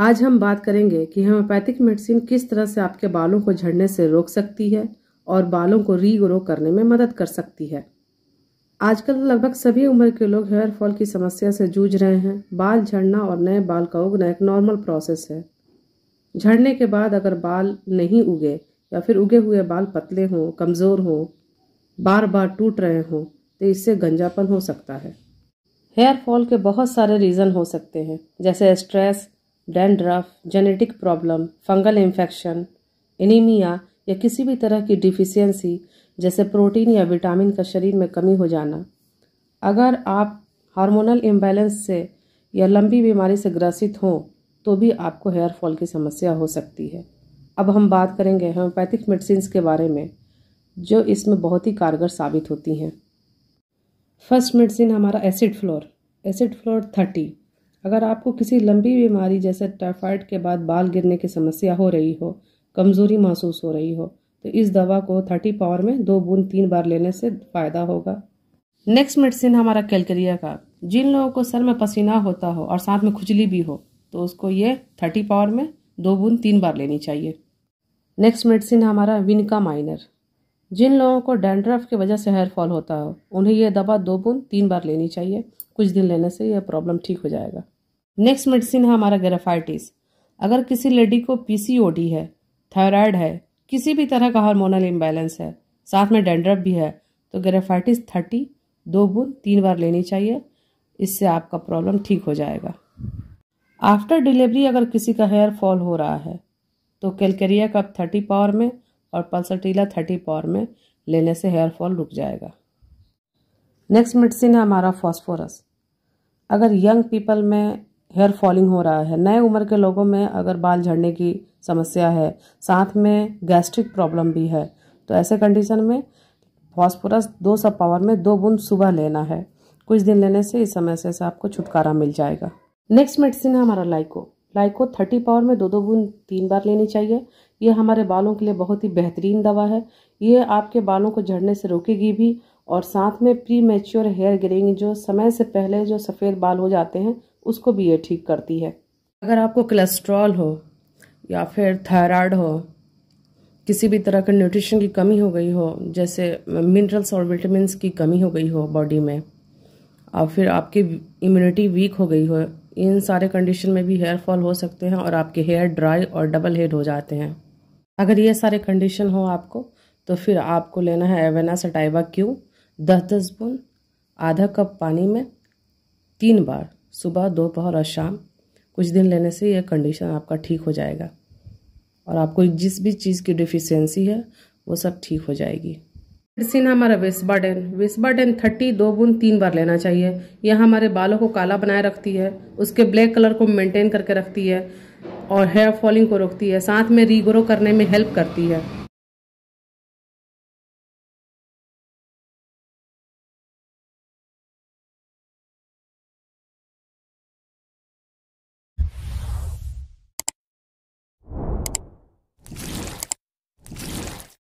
आज हम बात करेंगे कि होम्योपैथिक मेडिसिन किस तरह से आपके बालों को झड़ने से रोक सकती है और बालों को रीग्रो करने में मदद कर सकती है आजकल तो लगभग सभी उम्र के लोग हेयर फॉल की समस्या से जूझ रहे हैं बाल झड़ना और नए बाल का उगना एक नॉर्मल प्रोसेस है झड़ने के बाद अगर बाल नहीं उगे या फिर उगे हुए बाल पतले हों कमज़ोर हों बार बार टूट रहे हों तो इससे गंजापन हो सकता है हेयर फॉल के बहुत सारे रीज़न हो सकते हैं जैसे stress dandruff genetic problem fungal infection anaemia या किसी भी तरह की डिफिशियंसी जैसे प्रोटीन या विटामिन का शरीर में कमी हो जाना अगर आप हार्मोनल इम्बैलेंस से या लंबी बीमारी से ग्रसित हों तो भी आपको हेयर फॉल की समस्या हो सकती है अब हम बात करेंगे होम्योपैथिक मेडिसिन के बारे में जो इसमें बहुत ही कारगर साबित होती हैं फर्स्ट मेडिसिन हमारा acid fluor acid fluor thirty अगर आपको किसी लंबी बीमारी जैसे टाइफाइड के बाद बाल गिरने की समस्या हो रही हो कमज़ोरी महसूस हो रही हो तो इस दवा को थर्टी पावर में दो बूंद तीन बार लेने से फ़ायदा होगा नेक्स्ट मेडिसिन हमारा कैलकरिया का जिन लोगों को सर में पसीना होता हो और साथ में खुजली भी हो तो उसको ये थर्टी पावर में दो बूंद तीन बार लेनी चाहिए नेक्स्ट मेडिसिन हमारा विनका माइनर जिन लोगों को डेंड्रफ की वजह से हेयर फॉल होता हो उन्हें यह दवा दो बूंद तीन बार लेनी चाहिए कुछ दिन लेने से यह प्रॉब्लम ठीक हो जाएगा नेक्स्ट मेडिसिन है हमारा ग्रेफाइटिस अगर किसी लेडी को पीसीओडी है थायराइड है किसी भी तरह का हार्मोनल इम्बैलेंस है साथ में डेंड्रफ भी है तो ग्रेफाइटिस थर्टी दो बूंद तीन बार लेनी चाहिए इससे आपका प्रॉब्लम ठीक हो जाएगा आफ्टर डिलीवरी अगर किसी का हेयर फॉल हो रहा है तो कैलकेरिया कप थर्टी पावर में और टीला थर्टी पावर में लेने से हेयर फॉल रुक जाएगा नेक्स्ट मेडिसिन है हमारा फॉस्फोरस अगर यंग पीपल में हेयर फॉलिंग हो रहा है नए उम्र के लोगों में अगर बाल झड़ने की समस्या है साथ में गैस्ट्रिक प्रॉब्लम भी है तो ऐसे कंडीशन में फॉस्फोरस दो सौ पावर में दो बूंद सुबह लेना है कुछ दिन लेने से इस समस्या से आपको छुटकारा मिल जाएगा नेक्स्ट मेडिसिन है हमारा लाइको लाइको थर्टी पावर में दो दो बूंद तीन बार लेनी चाहिए ये हमारे बालों के लिए बहुत ही बेहतरीन दवा है ये आपके बालों को झड़ने से रोकेगी भी और साथ में प्री मेच्योर हेयर ग्रेइंग जो समय से पहले जो सफ़ेद बाल हो जाते हैं उसको भी ये ठीक करती है अगर आपको कोलेस्ट्रॉल हो या फिर थायराइड हो किसी भी तरह के न्यूट्रिशन की कमी हो गई हो जैसे मिनरल्स और विटामिन की कमी हो गई हो बॉडी में और फिर आपकी इम्यूनिटी वीक हो गई हो इन सारे कंडीशन में भी हेयर फॉल हो सकते हैं और आपके हेयर ड्राई और डबल हेड हो जाते हैं अगर ये सारे कंडीशन हो आपको तो फिर आपको लेना है एवेना सटाइवा क्यू दस दस बूंद आधा कप पानी में तीन बार सुबह दोपहर और शाम कुछ दिन लेने से यह कंडीशन आपका ठीक हो जाएगा और आपको जिस भी चीज़ की डिफिशेंसी है वो सब ठीक हो जाएगी मेडिसिन हमारा विस्बाडेन डेन थर्टी दो बुन तीन बार लेना चाहिए यह हमारे बालों को काला बनाए रखती है उसके ब्लैक कलर को मेंटेन करके रखती है और हेयर फॉलिंग को रोकती है साथ में रीग्रो करने में हेल्प करती है